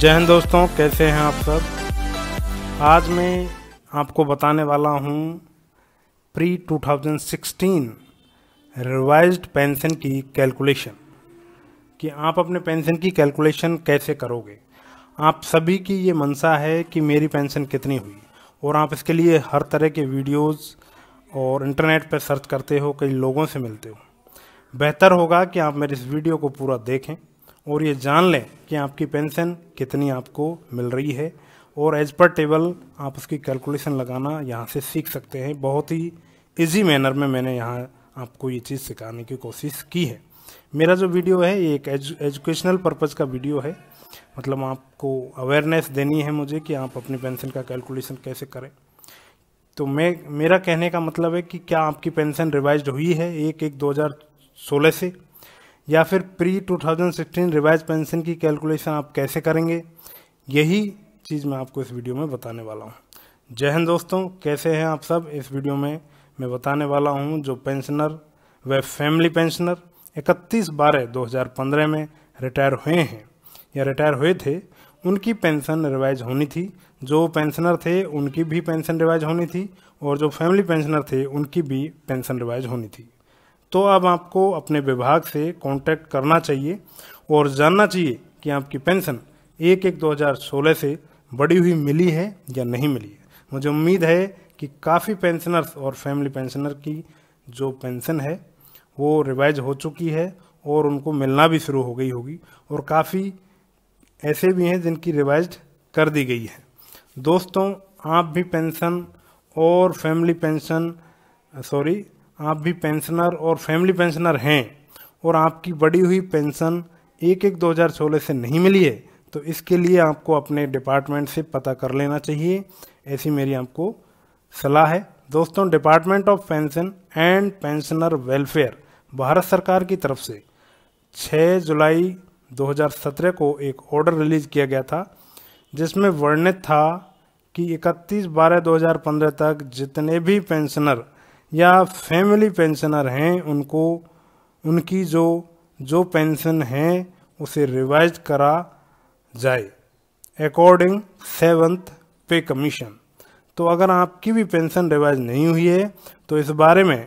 जय हिंद दोस्तों कैसे हैं आप सब आज मैं आपको बताने वाला हूं प्री 2016 रिवाइज्ड पेंशन की कैलकुलेशन कि आप अपने पेंशन की कैलकुलेशन कैसे करोगे आप सभी की ये मंशा है कि मेरी पेंशन कितनी हुई और आप इसके लिए हर तरह के वीडियोस और इंटरनेट पर सर्च करते हो कई लोगों से मिलते हो बेहतर होगा कि आप मेरे इस वीडियो को पूरा देखें और ये जान लें कि आपकी पेंशन कितनी आपको मिल रही है और एज पर टेबल आप उसकी कैलकुलेशन लगाना यहाँ से सीख सकते हैं बहुत ही इजी मैनर में मैंने यहाँ आपको ये चीज़ सिखाने की कोशिश की है मेरा जो वीडियो है ये एक एजुकेशनल पर्पज़ का वीडियो है मतलब आपको अवेयरनेस देनी है मुझे कि आप अपनी पेंशन का कैलकुलेशन कैसे करें तो मैं मेरा कहने का मतलब है कि क्या आपकी पेंशन रिवाइज हुई है एक एक दो से या फिर प्री 2016 रिवाइज पेंशन की कैलकुलेशन आप कैसे करेंगे यही चीज़ मैं आपको इस वीडियो में बताने वाला हूँ जय हिंद दोस्तों कैसे हैं आप सब इस वीडियो में मैं बताने वाला हूँ जो पेंशनर व फैमिली पेंशनर 31 बारह 2015 में रिटायर हुए हैं या रिटायर हुए थे उनकी पेंशन रिवाइज होनी थी जो पेंशनर थे उनकी भी पेंशन रिवाइज होनी थी और जो फैमिली पेंशनर थे उनकी भी पेंशन रिवाइज होनी थी तो अब आपको अपने विभाग से कांटेक्ट करना चाहिए और जानना चाहिए कि आपकी पेंशन एक एक 2016 से बढ़ी हुई मिली है या नहीं मिली है मुझे उम्मीद है कि काफ़ी पेंशनर्स और फैमिली पेंशनर की जो पेंशन है वो रिवाइज हो चुकी है और उनको मिलना भी शुरू हो गई होगी और काफ़ी ऐसे भी हैं जिनकी रिवाइज कर दी गई है दोस्तों आप भी पेंशन और फैमिली पेंशन सॉरी आप भी पेंशनर और फैमिली पेंशनर हैं और आपकी बढ़ी हुई पेंशन एक एक 2016 से नहीं मिली है तो इसके लिए आपको अपने डिपार्टमेंट से पता कर लेना चाहिए ऐसी मेरी आपको सलाह है दोस्तों department of pension and pensioner welfare Bharat सरकार की तरफ से 6 जुलाई 2017 को एक ऑर्डर रिलीज किया गया था जिसमें वर्णित था कि 31 बारह 2015 तक जितने भी पेंशनर या फैमिली पेंशनर हैं उनको उनकी जो जो पेंशन है उसे रिवाइज करा जाए अकॉर्डिंग सेवन्थ पे कमीशन तो अगर आपकी भी पेंशन रिवाइज नहीं हुई है तो इस बारे में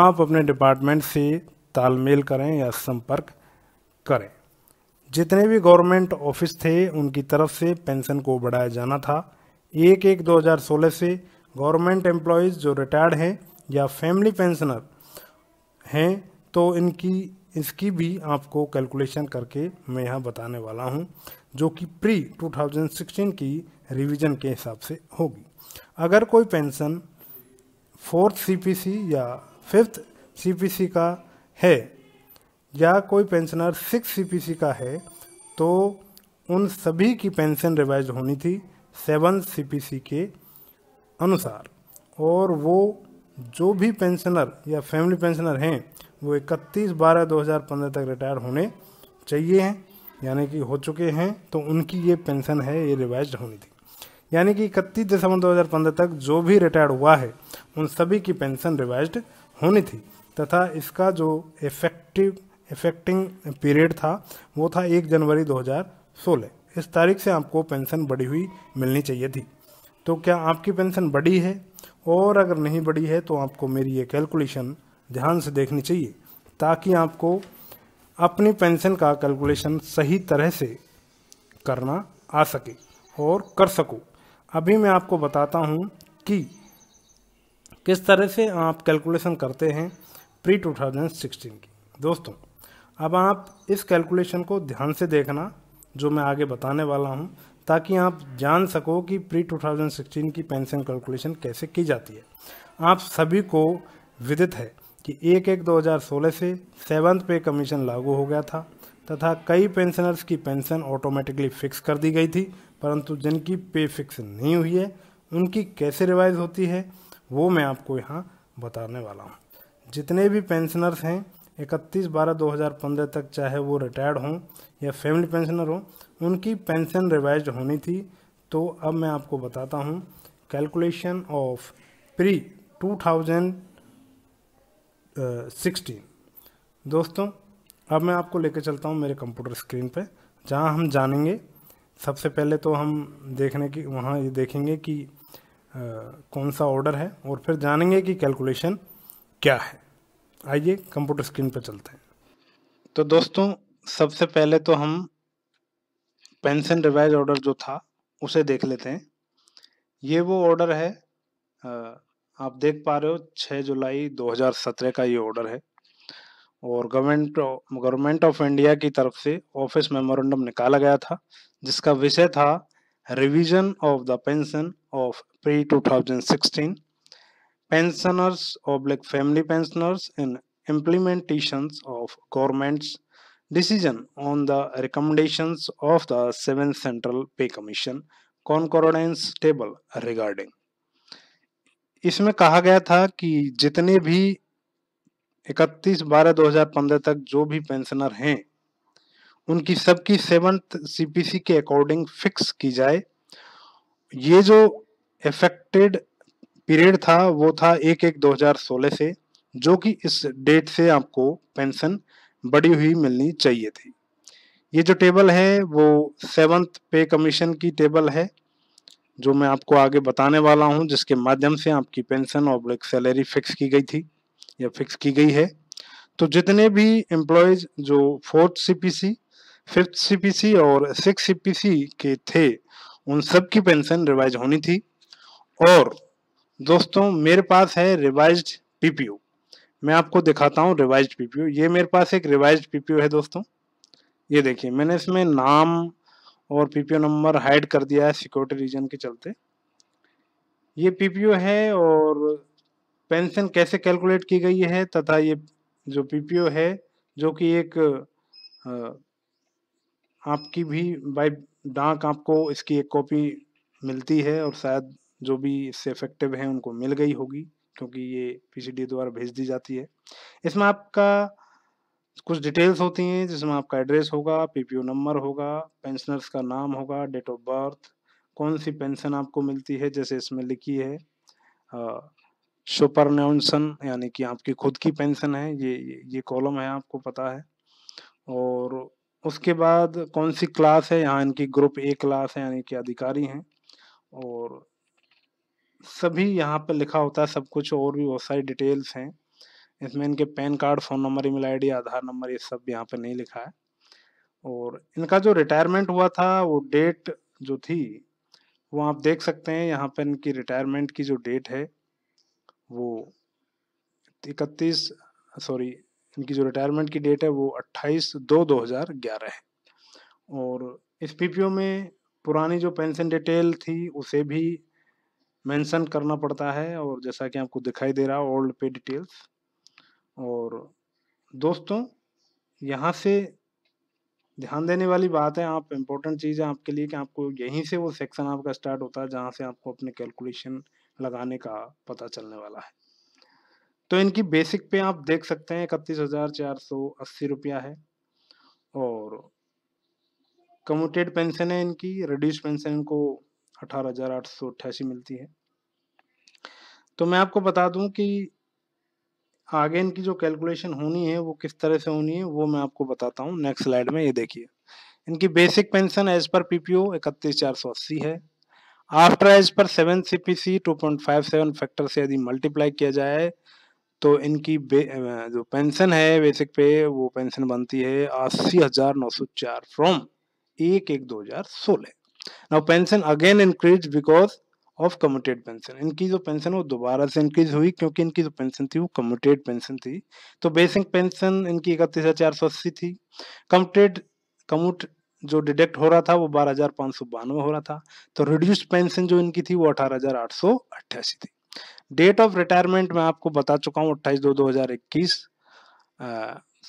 आप अपने डिपार्टमेंट से तालमेल करें या संपर्क करें जितने भी गवर्नमेंट ऑफिस थे उनकी तरफ से पेंशन को बढ़ाया जाना था एक एक 2016 से गवर्नमेंट एम्प्लॉयज़ जो रिटायर्ड हैं या फैमिली पेंशनर हैं तो इनकी इसकी भी आपको कैलकुलेशन करके मैं यहाँ बताने वाला हूँ जो कि प्री 2016 की रिवीजन के हिसाब से होगी अगर कोई पेंशन फोर्थ सीपीसी या फिफ्थ सीपीसी का है या कोई पेंशनर सिक्स सीपीसी का है तो उन सभी की पेंशन रिवाइज होनी थी सेवन सीपीसी के अनुसार और वो जो भी पेंशनर या फैमिली पेंशनर हैं वो 31 बारह 2015 तक रिटायर होने चाहिए हैं यानी कि हो चुके हैं तो उनकी ये पेंशन है ये रिवाइज होनी थी यानी कि इकतीस दिसंबर 2015 तक जो भी रिटायर्ड हुआ है उन सभी की पेंशन रिवाइज होनी थी तथा इसका जो इफेक्टिव इफेक्टिंग पीरियड था वो था एक जनवरी 2016 इस तारीख से आपको पेंशन बढ़ी हुई मिलनी चाहिए थी तो क्या आपकी पेंशन बढ़ी है और अगर नहीं बढ़ी है तो आपको मेरी ये कैलकुलेशन ध्यान से देखनी चाहिए ताकि आपको अपनी पेंशन का कैलकुलेशन सही तरह से करना आ सके और कर सको अभी मैं आपको बताता हूँ कि किस तरह से आप कैलकुलेशन करते हैं प्री 2016 की दोस्तों अब आप इस कैलकुलेशन को ध्यान से देखना जो मैं आगे बताने वाला हूँ ताकि आप जान सको कि प्री 2016 की पेंशन कैलकुलेशन कैसे की जाती है आप सभी को विदित है कि एक एक 2016 से सेवन्थ पे कमीशन लागू हो गया था तथा कई पेंशनर्स की पेंशन ऑटोमेटिकली फिक्स कर दी गई थी परंतु जिनकी पे फिक्स नहीं हुई है उनकी कैसे रिवाइज होती है वो मैं आपको यहाँ बताने वाला हूँ जितने भी पेंशनर्स हैं इकतीस बारह 2015 तक चाहे वो रिटायर्ड हों या फैमिली पेंशनर हों उनकी पेंशन रिवाइज होनी थी तो अब मैं आपको बताता हूँ कैलकुलेशन ऑफ प्री 2016 दोस्तों अब मैं आपको लेकर चलता हूँ मेरे कंप्यूटर स्क्रीन पे जहाँ हम जानेंगे सबसे पहले तो हम देखने की वहाँ ये देखेंगे कि आ, कौन सा ऑर्डर है और फिर जानेंगे कि कैलकुलेशन क्या है आइए कंप्यूटर स्क्रीन पर चलते हैं तो दोस्तों सबसे पहले तो हम पेंशन रिवाइज ऑर्डर जो था उसे देख लेते हैं ये वो ऑर्डर है आप देख पा रहे हो 6 जुलाई 2017 का ये ऑर्डर है और गवर्नमेंट गवर्नमेंट ऑफ इंडिया की तरफ से ऑफिस मेमोरेंडम निकाला गया था जिसका विषय था revision of the pension of pre 2016 pensioners oblique family pensioners in implementations of government's decision on the recommendations of the 7th Central Pay Commission concordance table regarding इसमें कहा गया था कि जितने भी 31 बारह 2015 तक जो भी पेंशनर हैं उनकी सबकी सेवंथ सीपीसी के अकॉर्डिंग फिक्स की जाए ये जो इफेक्टेड पीरियड था वो था एक एक 2016 से जो कि इस डेट से आपको पेंशन बढ़ी हुई मिलनी चाहिए थी ये जो टेबल है वो सेवन्थ पे कमीशन की टेबल है जो मैं आपको आगे बताने वाला हूँ जिसके माध्यम से आपकी पेंशन और सैलरी फिक्स की गई थी या फिक्स की गई है तो जितने भी एम्प्लॉयज जो फोर्थ सीपीसी फिफ्थ सीपीसी और सिक्स सीपीसी के थे उन सब की पेंशन रिवाइज होनी थी और दोस्तों मेरे पास है रिवाइज्ड पीपीयू मैं आपको दिखाता हूँ रिवाइज पीपीओ ये मेरे पास एक रिवाइज पीपीओ है दोस्तों ये देखिए मैंने इसमें नाम और पीपीओ नंबर हाइड कर दिया है सिक्योरिटी रीजन के चलते ये पीपीओ है और पेंशन कैसे कैलकुलेट की गई है तथा ये जो पीपीओ है जो कि एक आपकी भी बाई डाक आपको इसकी एक कॉपी मिलती है और शायद जो भी इससे इफेक्टिव है उनको मिल गई होगी क्योंकि ये पी द्वारा भेज दी जाती है इसमें आपका कुछ डिटेल्स होती हैं जिसमें आपका एड्रेस होगा पीपीओ नंबर होगा पेंशनर्स का नाम होगा डेट ऑफ बर्थ कौन सी पेंशन आपको मिलती है जैसे इसमें लिखी है सुपरन्यूंसन यानी कि आपकी खुद की पेंशन है ये ये कॉलम है आपको पता है और उसके बाद कौन सी क्लास है यहाँ इनकी ग्रुप ए क्लास है यानी कि अधिकारी हैं और सभी यहाँ पर लिखा होता है सब कुछ और भी बहुत सारी डिटेल्स हैं इसमें इनके PAN card phone number email ID Aadhaar number ये सब यहाँ पर नहीं लिखा है और इनका जो रिटायरमेंट हुआ था वो डेट जो थी वो आप देख सकते हैं यहाँ पर इनकी रिटायरमेंट की जो डेट है वो इकतीस सॉरी इनकी जो रिटायरमेंट की डेट है वो अट्ठाईस दो दो हज़ार ग्यारह है और एस में पुरानी जो पेंशन डिटेल थी उसे भी मेंशन करना पड़ता है और जैसा कि आपको दिखाई दे रहा है ओल्ड पे डिटेल्स और दोस्तों यहाँ से ध्यान देने वाली बात है आप इम्पोर्टेंट चीज़ है आपके लिए कि आपको यहीं से वो सेक्शन आपका स्टार्ट होता है जहाँ से आपको अपने कैलकुलेशन लगाने का पता चलने वाला है तो इनकी बेसिक पे आप देख सकते हैं इकतीस हज़ार चार सौ अस्सी रुपया है और कमोटेड पेंशन है इनकी रिड्यूस पेंशन इनको अठारह हज़ार आठ सौ अट्ठासी मिलती है तो मैं आपको बता दूं कि आगे इनकी जो कैलकुलेशन होनी है वो किस तरह से होनी है वो मैं आपको बताता हूँ नेक्स्ट स्लाइड में ये देखिए इनकी basic pension as per PPO इकतीस चार सौ अस्सी है after as per seven C P C two point five seven factor से यदि मल्टीप्लाई किया जाए तो इनकी जो पेंशन है बेसिक पे वो पेंशन बनती है अस्सी हजार नौ सौ चार फ्रॉम एक एक दो हजार सोलह now pension again increase because of commuted pension इनकी जो पेंशन वो दोबारा से इंक्रीज हुई क्योंकि इनकी जो पेंशन थी वो कम्यूटेड पेंशन थी तो बेसिक पेंशन इनकी इकतीस हजार चार सौ अस्सी थी कम्यूटेड कम्यूट जो डिडक्ट हो रहा था वो बारह हजार पाँच सौ बानवे हो रहा था तो रिड्यूस्ड पेंशन जो इनकी थी वो अठारह हजार आठ सौ अट्ठासी थी डेट ऑफ रिटायरमेंट मैं आपको बता चुका हूँ अट्ठाईस दो दो हजार इक्कीस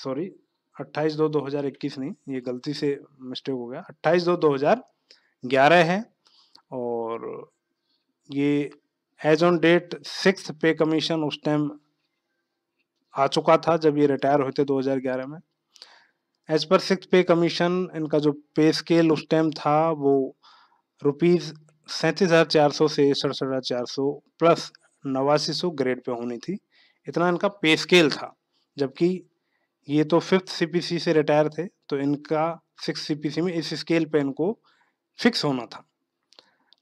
सॉरी अट्ठाईस दो दो हजार इक्कीस नहीं ये गलती से मिस्टेक हो गया अट्ठाईस दो दो हजार ग्यारह है और ये as on date six pay commission उस टाइम आ चुका था जब ये रिटायर हुए थे 2011 में as per six pay commission इनका जो पे स्केल उस टाइम था वो रुपीज़ सैंतीस हज़ार चार सौ से सड़सठ हज़ार चार सौ प्लस नवासी सौ ग्रेड पे होनी थी इतना इनका पे स्केल था जबकि ये तो फिफ्थ सीपीसी से रिटायर थे तो इनका सिक्स सीपीसी में इस स्केल पे इनको फिक्स होना था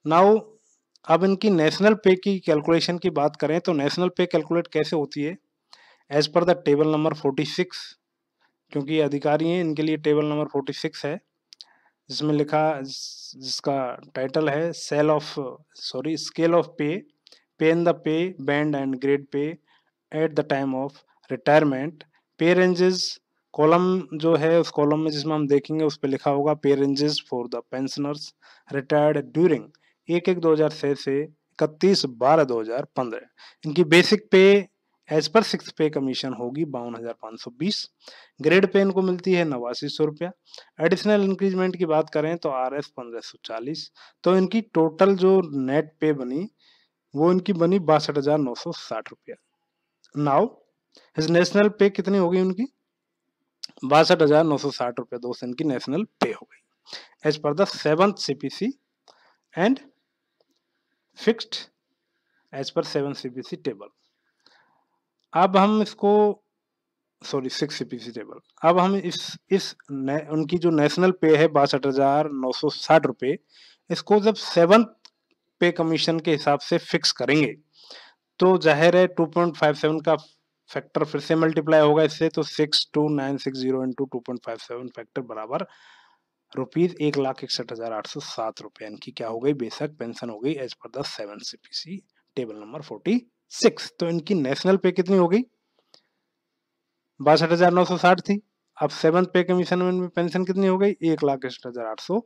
नाउ अब इनकी नेशनल पे की कैलकुलेशन की बात करें तो नेशनल पे कैलकुलेट कैसे होती है as per the table number 46 क्योंकि अधिकारी हैं इनके लिए टेबल नंबर 46 है जिसमें लिखा जिसका टाइटल है sale of sorry scale of pay pay in the pay band and grade pay at the time of retirement pay ranges column जो है उस कॉलम में जिसमें हम देखेंगे उस पर लिखा होगा pay ranges for the pensioners retired during एक एक दो हजार छह से इकतीस बारह दो हजार पंद्रह इनकी बेसिक पे as per six pay commission होगी बावन हजार पाँच सौ बीस ग्रेड पे इनको मिलती है नवासी सौ रुपया एडिशनल इंक्रीजमेंट की बात करें तो आर एस पंद्रह सौ चालीस तो इनकी टोटल जो नेट पे बनी वो इनकी बनी बासठ हजार नौ सौ साठ रुपया नाउ इस नेशनल पे कितनी होगी उनकी बासठ हजार नौ सौ साठ रुपया दोस्त इनकी नेशनल पे हो गई as per the seventh C and fixed as per seven C table अब हम इसको सॉरी सिक्स सी टेबल अब हम इस इस न, उनकी जो नेशनल पे है बासठ हजार नौ सौ साठ रुपये इसको जब सेवन पे कमीशन के हिसाब से फिक्स करेंगे तो जाहिर है टू पॉइंट फाइव सेवन का फैक्टर फिर से मल्टीप्लाई होगा इससे तो six two nine six zero into two point five seven factor बराबर रुपीज एक लाख इकसठ हजार आठ सौ सात रुपए इनकी क्या हो गई बेसक पेंशन हो गई as per the seven CPC table number forty six तो इनकी नेशनल पे कितनी हो गई बासठ हजार नौ सौ साठ थी अब सेवन्थ पे कमीशन में पेंशन कितनी हो गई एक लाख इकसठ हजार आठ सौ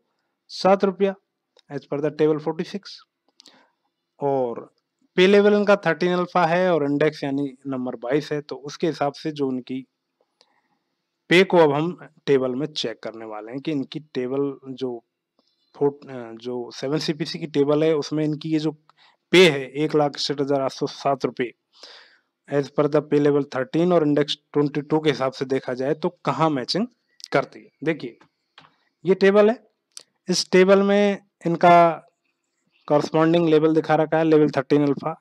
सात रुपया as per the table forty six और पे लेवल इनका थर्टीन अल्फा है और इंडेक्स यानी नंबर बाईस है तो उसके हिसाब से जो उनकी पे को अब हम टेबल में चेक करने वाले हैं कि इनकी टेबल जो फोर्ट जो सेवन सीपीसी की टेबल है उसमें इनकी ये जो पे है एक लाख इकसठ हजार आठ सौ सात रुपये as per the pay level thirteen और इंडेक्स ट्वेंटी टू के हिसाब से देखा जाए तो कहाँ मैचिंग करती है देखिए ये टेबल है इस टेबल में इनका कॉरस्पॉन्डिंग लेवल दिखा रखा है लेवल थर्टीन अल्फा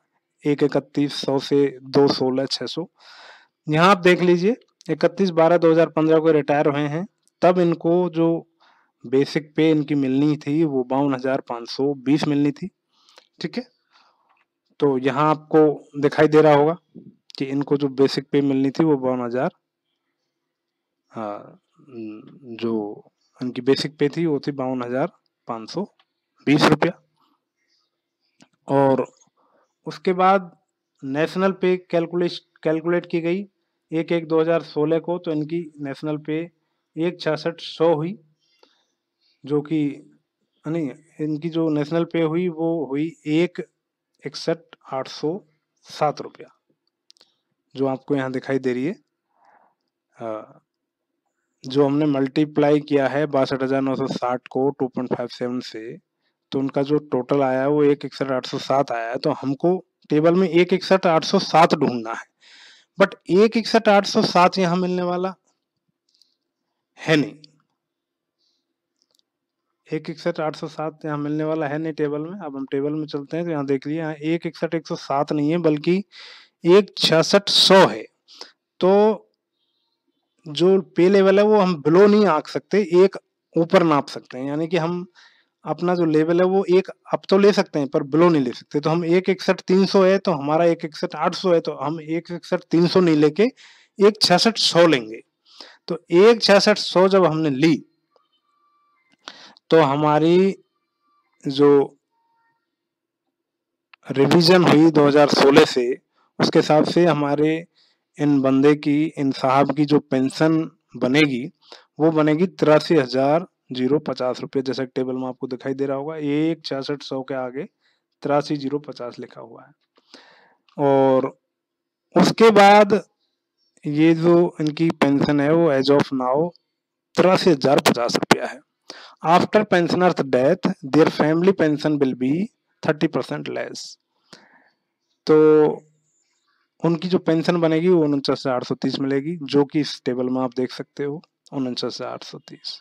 एक इकतीस सौ से दो सोलह छः सौ यहाँ आप देख लीजिए इकतीस बारह 2015 को रिटायर हुए हैं तब इनको जो बेसिक पे इनकी मिलनी थी वो बावन हजार पाँच सौ बीस मिलनी थी ठीक है तो यहाँ आपको दिखाई दे रहा होगा कि इनको जो बेसिक पे मिलनी थी वो बावन हजार जो इनकी बेसिक पे थी वो थी बावन हजार पाँच सौ बीस रुपया और उसके बाद नेशनल पे कैलकुलेट कैलकुलेट की गई एक एक सोलह को तो इनकी नेशनल पे एक छियासठ सौ हुई जो कि यानी इनकी जो नेशनल पे हुई वो हुई एक इकसठ आठ सौ सात रुपया जो आपको यहाँ दिखाई दे रही है जो हमने मल्टीप्लाई किया है बासठ हज़ार नौ सौ साठ को टू पॉइंट फाइव सेवन से तो उनका जो टोटल आया है वो एक इकसठ आठ सौ सात आया है तो हमको टेबल में एक इकसठ आठ सौ सात ढूंढना है बट एक इकसठ आठ सौ सात यहां मिलने वाला है नहीं एक इकसठ आठ सौ सात यहाँ मिलने वाला है नहीं टेबल में अब हम टेबल में चलते हैं तो यहाँ देख लिया एक इकसठ एक सौ सात नहीं है बल्कि एक छियासठ सौ है तो जो पे लेवल है वो हम बिलो नहीं आंक सकते एक ऊपर नाप सकते हैं यानी कि हम अपना जो लेवल है वो एक अप तो ले सकते हैं पर बिलो नहीं ले सकते तो हम एक इकसठ तीन सौ है तो हमारा एक इकसठ आठ सौ है तो हम एक इकसठ तीन सौ नहीं लेके एक छियासठ सौ लेंगे तो एक छियासठ सौ जब हमने ली तो हमारी जो रिवीजन हुई 2016 से उसके हिसाब से हमारे इन बंदे की इन साहब की जो पेंशन बनेगी वो बनेगी तिरासी हजार जीरो पचास रुपये जैसा टेबल में आपको दिखाई दे रहा होगा एक छियासठ सौ के आगे तिरासी जीरो पचास लिखा हुआ है और उसके बाद ये जो इनकी पेंशन है वो एज ऑफ नाउ तिरासी हजार पचास रुपया है after pensioners death their family pension will be thirty percent less तो उनकी जो पेंशन बनेगी वो उनचास हजार आठ सौ तीस मिलेगी जो कि इस टेबल में आप देख सकते हो उनचास हजार आठ सौ तीस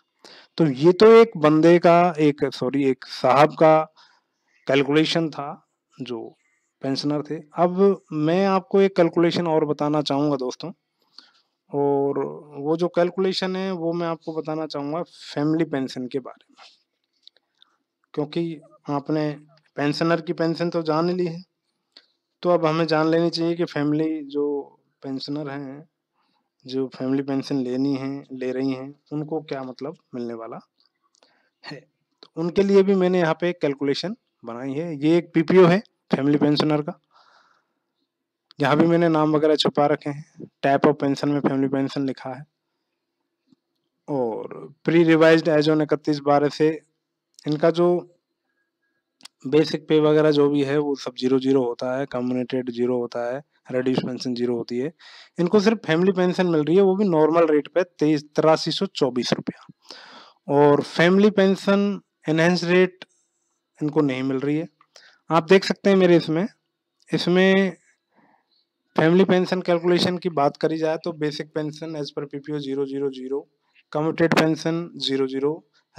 तो ये तो एक बंदे का एक सॉरी एक साहब का कैलकुलेशन था जो पेंशनर थे अब मैं आपको एक कैलकुलेशन और बताना चाहूँगा दोस्तों और वो जो कैलकुलेशन है वो मैं आपको बताना चाहूँगा फैमिली पेंशन के बारे में क्योंकि आपने पेंशनर की पेंशन तो जान ली है तो अब हमें जान लेनी चाहिए कि फैमिली जो पेंशनर हैं जो फैमिली पेंशन लेनी है ले रही हैं उनको क्या मतलब मिलने वाला है तो उनके लिए भी मैंने यहाँ पे कैलकुलेशन बनाई है ये एक पीपीओ है फैमिली पेंशनर का यहाँ भी मैंने नाम वगैरह छुपा रखे हैं टाइप ऑफ पेंशन में फैमिली पेंशन लिखा है और प्री रिवाइज एज ऑन इकतीस बारह से इनका जो बेसिक पे वगैरह जो भी है वो सब जीरो जीरो होता है कम्युनिटेड जीरो होता है रेड्यूस पेंशन जीरो होती है इनको सिर्फ फैमिली पेंशन मिल रही है वो भी नॉर्मल रेट पे तेईस तिरासी सौ चौबीस रुपया और फैमिली पेंशन एनहेंस रेट इनको नहीं मिल रही है आप देख सकते हैं मेरे इसमें इसमें फैमिली पेंशन कैलकुलेशन की बात करी जाए तो basic pension as per PPO zero zero zero commuted pension zero zero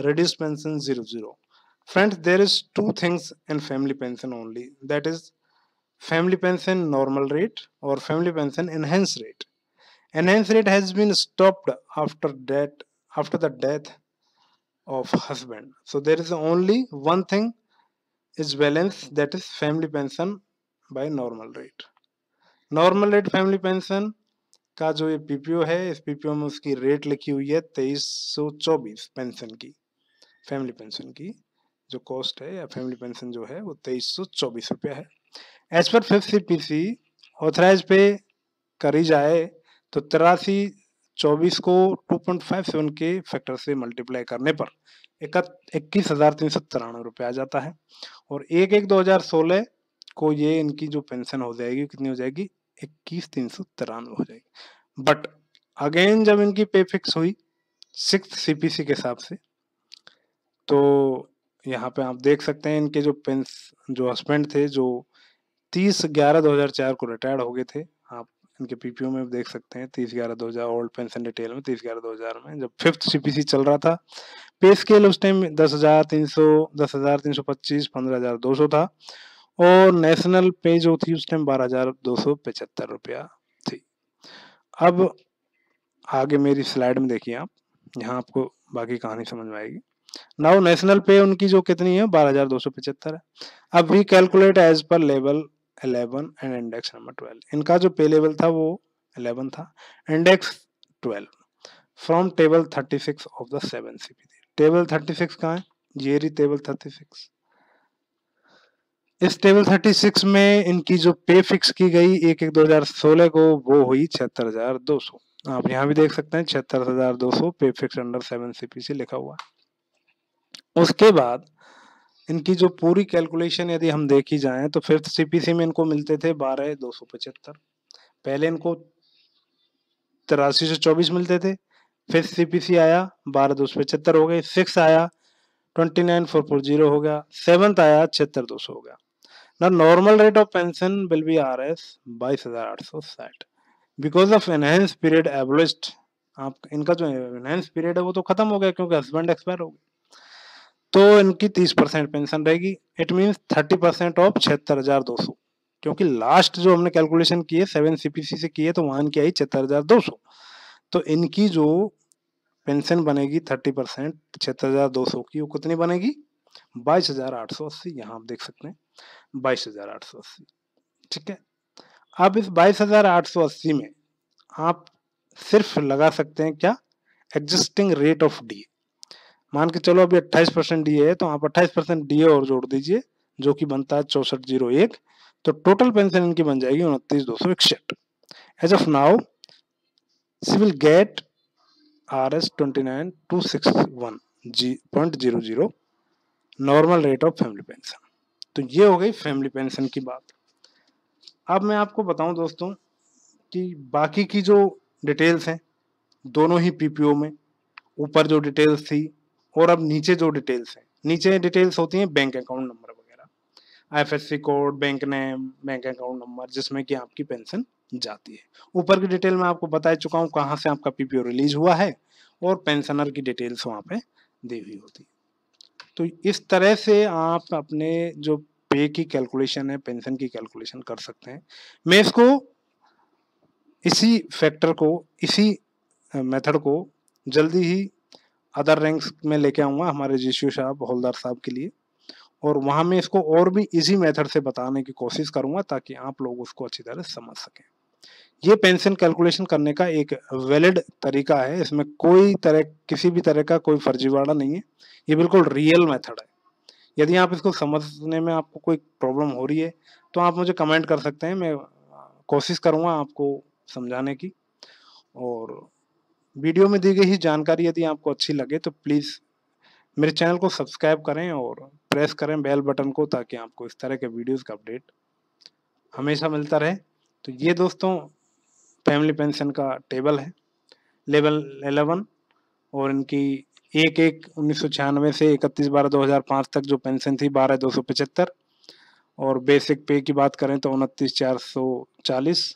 reduce pension zero zero friends there is two things in family pension only that is family pension normal rate और family pension enhance rate enhance rate has been stopped after date after the death of husband so there is only one thing is balance that is family pension by normal rate normal rate family pension का जो ये PPO है इस PPO में उसकी rate लिखी हुई है तेईस सौ चौबीस पेंशन की फैमिली पेंशन की जो कॉस्ट है या फैमिली पेंशन जो है वो तेईस सौ चौबीस रुपया है as per fifth C P C authorise pay करी जाए तो तिरासी चौबीस को 2.57 के फैक्टर से मल्टीप्लाई करने पर इक्कीस हज़ार तीन सौ तिरानवे रुपये आ जाता है और एक एक दो हज़ार सोलह को ये इनकी जो पेंशन हो जाएगी कितनी हो जाएगी इक्कीस तीन सौ तिरानवे हो जाएगी बट अगेन जब इनकी पे फिक्स हुई सिक्स सीपीसी के हिसाब से तो यहाँ पे आप देख सकते हैं इनके जो पेंस जो हस्बैंड थे जो तीस ग्यारह दो हजार चार को रिटायर्ड हो गए थे आप इनके पीपीओ में देख सकते हैं तीस ग्यारह दो हजार ओल्ड पेंशन डिटेल में तीस ग्यारह दो हजार में जब फिफ्थ सीपीसी चल रहा था पे स्केल उस टाइम दस हजार तीन सौ दस हजार तीन सौ पच्चीस पंद्रह हजार दो सौ था और नेशनल पे जो थी उस टाइम बारह हजार दो सौ पचहत्तर रुपया थी अब आगे मेरी स्लाइड में देखिए आप यहाँ आपको बाकी कहानी समझ में आएगी नाउ नेशनल पे उनकी जो कितनी है बारह हजार दो सौ पचहत्तर है अब we calculate as per level eleven and index number twelve इनका जो पे लेवल था वो एलेवन था index twelve from table thirty six of the seven CPD table thirty six कहाँ है ये रही टेबल थर्टी सिक्स इस टेबल थर्टी सिक्स में इनकी जो पे फिक्स की गई एक एक दो हजार सोलह को वो हुई छिहत्तर हजार दो सौ आप यहाँ भी देख सकते हैं छिहत्तर हजार दो सौ पे फिक्स अंडर सेवन सीपी से लिखा हुआ है उसके बाद इनकी जो पूरी कैलकुलेशन यदि हम देखी जाए तो फिफ्थ सीपीसी तो में इनको मिलते थे बारह दो सौ पचहत्तर पहले इनको तिरासी सौ चौबीस मिलते थे फिफ्थ सीपीसी आया बारह दो सौ पचहत्तर हो गए सिक्स आया twenty nine four four zero हो गया सेवन्थ आया छिहत्तर दो सौ हो गया ना normal rate of pension will be R S बाईस हजार आठ सौ साठ बिकॉज ऑफ एनहेंस पीरियड एवलिस्ट आप इनका जो एनहेंस पीरियड है वो तो खत्म हो गया क्योंकि हस्बैंड एक्सपायर हो गया तो इनकी तीस परसेंट पेंशन रहेगी it means thirty percent of छिहत्तर हजार दो सौ क्योंकि लास्ट जो हमने कैलकुलेशन किए सेवन सीपीसी से किए तो वहां की आई छिहत्तर हजार दो सौ तो इनकी जो पेंशन बनेगी थर्टी परसेंट छिहत्तर हजार दो सौ की वो कितनी बनेगी बाईस हजार आठ सौ अस्सी यहाँ आप देख सकते हैं बाईस हजार आठ सौ अस्सी ठीक है अब इस बाईस हजार आठ सौ अस्सी में आप सिर्फ लगा सकते हैं क्या एग्जिस्टिंग रेट ऑफ डी मान के चलो अभी अट्ठाईस परसेंट डी है तो आप अट्ठाईस परसेंट डी और जोड़ दीजिए जो कि बनता है चौसठ जीरो एक तो टोटल पेंशन इनकी बन जाएगी उनतीस दो सौ इकसठ as of now she will get R S twenty nine two six one जी point zero zero normal rate of family pension तो ये हो गई फैमिली पेंशन की बात अब मैं आपको बताऊं दोस्तों कि बाकी की जो डिटेल्स हैं दोनों ही पीपीओ में ऊपर जो डिटेल्स थी और अब नीचे जो डिटेल्स हैं नीचे डिटेल्स होती हैं बैंक अकाउंट नंबर वगैरह IFSC code bank name bank account number जिसमें कि आपकी पेंशन जाती है ऊपर की डिटेल मैं आपको बता चुका हूँ कहाँ से आपका पी रिलीज हुआ है और पेंशनर की डिटेल्स वहाँ पे दी हुई होती है तो इस तरह से आप अपने जो पे की कैलकुलेशन है पेंशन की कैलकुलेशन कर सकते हैं मैं इसको इसी फैक्टर को इसी मेथड को जल्दी ही अदर रैंक्स में लेके आऊँगा हमारे जीशू साहब होलदार साहब के लिए और वहाँ मैं इसको और भी इजी मेथड से बताने की कोशिश करूँगा ताकि आप लोग उसको अच्छी तरह समझ सकें ये पेंशन कैलकुलेशन करने का एक वैलिड तरीका है इसमें कोई तरह किसी भी तरह का कोई फर्जीवाड़ा नहीं है ये बिल्कुल रियल मेथड है यदि आप इसको समझने में आपको कोई प्रॉब्लम हो रही है तो आप मुझे कमेंट कर सकते हैं मैं कोशिश करूँगा आपको समझाने की और वीडियो में दी गई जानकारी यदि आपको अच्छी लगे तो प्लीज़ मेरे चैनल को सब्सक्राइब करें और प्रेस करें बेल बटन को ताकि आपको इस तरह के वीडियोस का अपडेट हमेशा मिलता रहे तो ये दोस्तों फैमिली पेंशन का टेबल है लेवल एलेवन और इनकी एक एक उन्नीस से इकतीस बारह 2005 तक जो पेंशन थी बारह दो और बेसिक पे की बात करें तो उनतीस चार सौ चालीस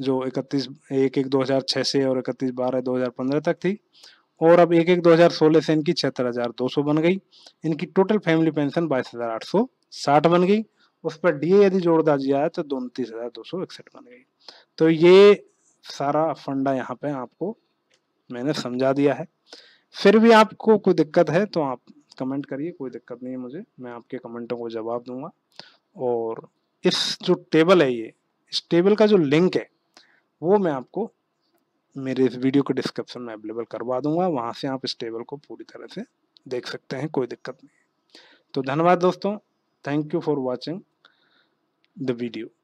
जो इकतीस एक एक 2006 से और इकतीस बारह 2015 तक थी और अब एक एक सोलह से इनकी छिहत्तर हजार दो सौ बन गई इनकी टोटल फैमिली पेंशन बाईस हजार आठ सौ साठ बन गई उस पर डीए यदि जोड़दा जाए तो दो उनतीस हजार दो सौ इकसठ बन गई तो ये सारा फंडा यहाँ पे आपको मैंने समझा दिया है फिर भी आपको कोई दिक्कत है तो आप कमेंट करिए कोई दिक्कत नहीं है मुझे मैं आपके कमेंटों को जवाब दूंगा और इस जो टेबल है ये इस टेबल का जो लिंक है वो मैं आपको मेरे इस वीडियो के डिस्क्रिप्शन में अवेलेबल करवा दूंगा वहाँ से आप इस टेबल को पूरी तरह से देख सकते हैं कोई दिक्कत नहीं तो धन्यवाद दोस्तों thank you for watching the video